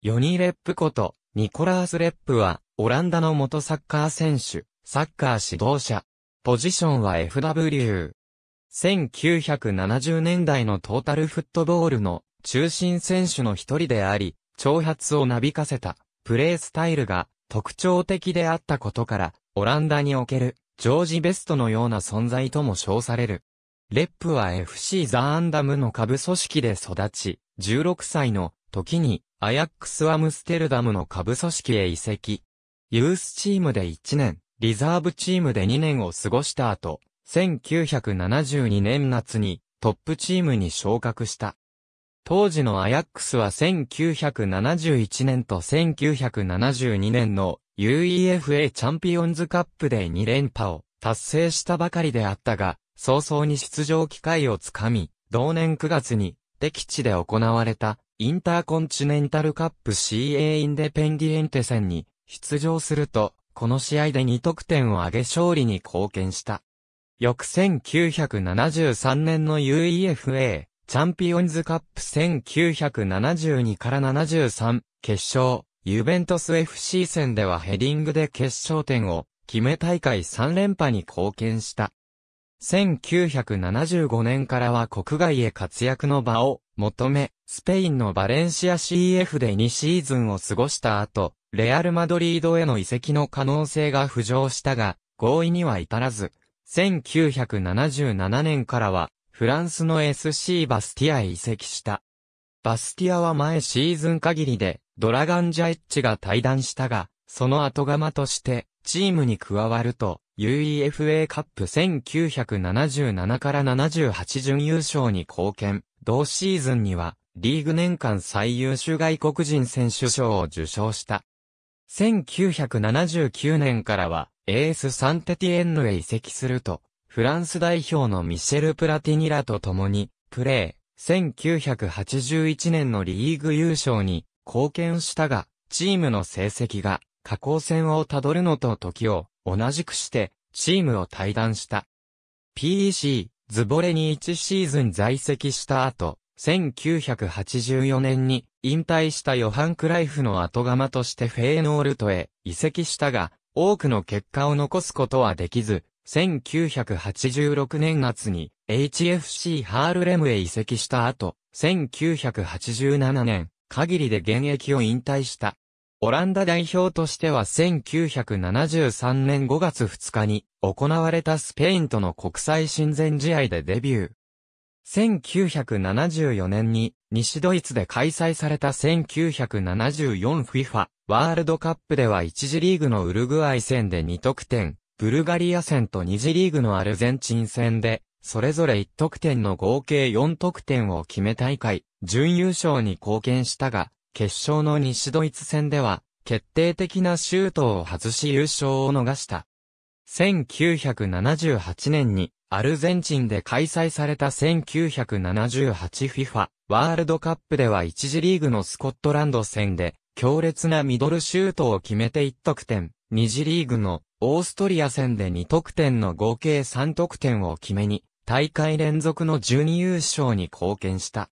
ヨニー・レップこと、ニコラース・レップは、オランダの元サッカー選手、サッカー指導者。ポジションは FW。1970年代のトータルフットボールの中心選手の一人であり、挑発をなびかせたプレースタイルが特徴的であったことから、オランダにおけるジョージ・ベストのような存在とも称される。レップは FC ザ・アンダムの下部組織で育ち、16歳の時にアヤックス・アムステルダムの下部組織へ移籍。ユースチームで1年、リザーブチームで2年を過ごした後、1972年夏にトップチームに昇格した。当時のアヤックスは1971年と1972年の UEFA チャンピオンズカップで2連覇を達成したばかりであったが、早々に出場機会をつかみ、同年9月に敵地で行われたインターコンチネンタルカップ CA インデペンディエンテ戦に出場すると、この試合で2得点を挙げ勝利に貢献した。翌1973年の UEFA チャンピオンズカップ1972から73決勝、ユベントス FC 戦ではヘディングで決勝点を決め大会3連覇に貢献した。1975年からは国外へ活躍の場を求め、スペインのバレンシア CF で2シーズンを過ごした後、レアル・マドリードへの移籍の可能性が浮上したが、合意には至らず、1977年からは、フランスの SC バスティアへ移籍した。バスティアは前シーズン限りで、ドラガンジャエッチが退団したが、その後釜として、チームに加わると、UEFA カップ1977から78準優勝に貢献。同シーズンには、リーグ年間最優秀外国人選手賞を受賞した。1979年からは、エース・サンテティエンヌへ移籍すると、フランス代表のミシェル・プラティニラと共に、プレー、1981年のリーグ優勝に貢献したが、チームの成績が下降線をたどるのと時を同じくして、チームを退団した。PEC、ズボレに1シーズン在籍した後、1984年に引退したヨハン・クライフの後釜としてフェーノールトへ移籍したが、多くの結果を残すことはできず、1986年夏に HFC ハールレムへ移籍した後、1987年限りで現役を引退した。オランダ代表としては1973年5月2日に行われたスペインとの国際親善試合でデビュー。1974年に西ドイツで開催された 1974FIFA ワールドカップでは1次リーグのウルグアイ戦で2得点、ブルガリア戦と2次リーグのアルゼンチン戦で、それぞれ1得点の合計4得点を決め大会、準優勝に貢献したが、決勝の西ドイツ戦では、決定的なシュートを外し優勝を逃した。1978年にアルゼンチンで開催された 1978FIFA ワールドカップでは1次リーグのスコットランド戦で強烈なミドルシュートを決めて1得点、2次リーグのオーストリア戦で2得点の合計3得点を決めに大会連続の12優勝に貢献した。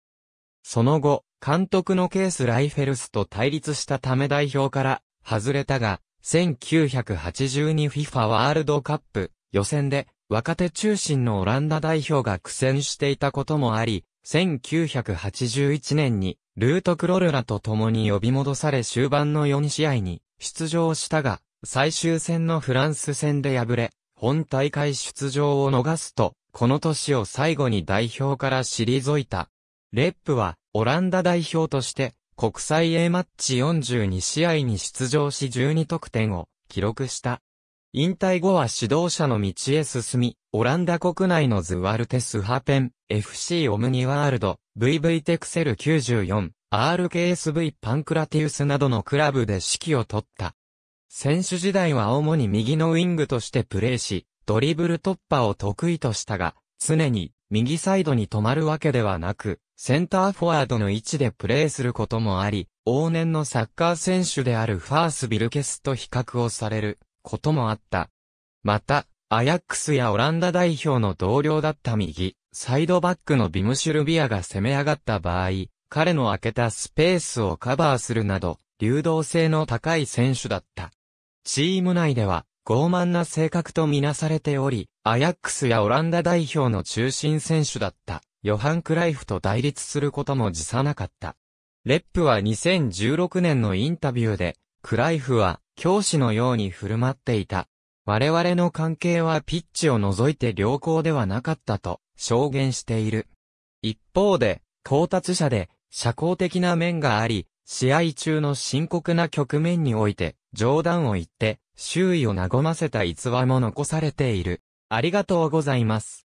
その後、監督のケース・ライフェルスと対立したため代表から外れたが、1982FIFA ワールドカップ予選で若手中心のオランダ代表が苦戦していたこともあり、1981年にルートクロルラと共に呼び戻され終盤の4試合に出場したが、最終戦のフランス戦で敗れ、本大会出場を逃すと、この年を最後に代表から退いた。レップはオランダ代表として国際 A マッチ42試合に出場し12得点を記録した。引退後は指導者の道へ進み、オランダ国内のズワルテスハペン、FC オムニワールド、VV テクセル94、RKSV パンクラティウスなどのクラブで指揮を取った。選手時代は主に右のウィングとしてプレーし、ドリブル突破を得意としたが、常に右サイドに止まるわけではなく、センターフォワードの位置でプレーすることもあり、往年のサッカー選手であるファース・ビルケスと比較をされることもあった。また、アヤックスやオランダ代表の同僚だった右、サイドバックのビムシュルビアが攻め上がった場合、彼の空けたスペースをカバーするなど、流動性の高い選手だった。チーム内では、傲慢な性格とみなされており、アヤックスやオランダ代表の中心選手だった。ヨハン・クライフと対立することも辞さなかった。レップは2016年のインタビューで、クライフは教師のように振る舞っていた。我々の関係はピッチを除いて良好ではなかったと証言している。一方で、到達者で社交的な面があり、試合中の深刻な局面において冗談を言って周囲を和ませた逸話も残されている。ありがとうございます。